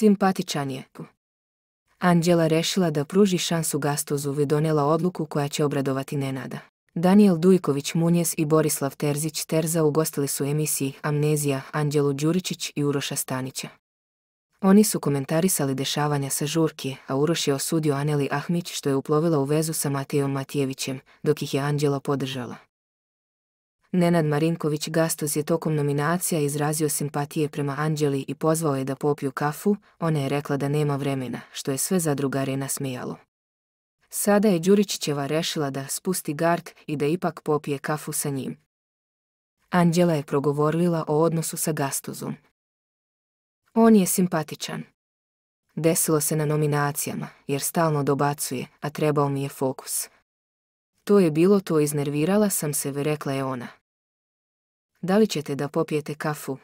Simpatičan je. Anđela rešila da pruži šansu Gastozu i donela odluku koja će obradovati Nenada. Daniel Dujković Munjes i Borislav Terzić Terza ugostili su emisiji Amnezija Anđelu Đuričić i Uroša Stanića. Oni su komentarisali dešavanja sa žurke, a Uroš je osudio Aneli Ahmić što je uplovila u vezu sa Matejom Matijevićem, dok ih je Anđela podržala. Nenad Marinković Gastos je tokom nominacija izrazio simpatije prema Anđeli i pozvao je da popiju kafu, ona je rekla da nema vremena, što je sve za drugare nasmijalo. Sada je đuričićeva rešila da spusti gard i da ipak popije kafu sa njim. Anđela je progovorila o odnosu sa Gastozom. On je simpatičan. Desilo se na nominacijama, jer stalno dobacuje, a trebao mi je fokus. To je bilo to iznervirala sam se, rekla je ona, da li ćete da popijete kafu?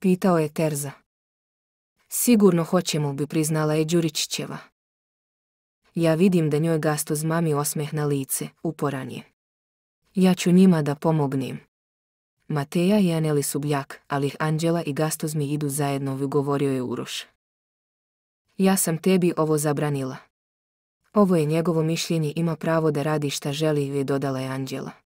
Pitao je Terza. Sigurno hoćemo bi priznala je Đuričićeva. Ja vidim da njoj gasto mami osmeh na lice, uporan je. Ja ću njima da pomognem. Mateja i Aneli su bljak, ali ih Anđela i Gastozmi idu zajedno, govorio je Uroš. Ja sam tebi ovo zabranila. Ovo je njegovo mišljenje, ima pravo da radi šta želi, je dodala je Anđela.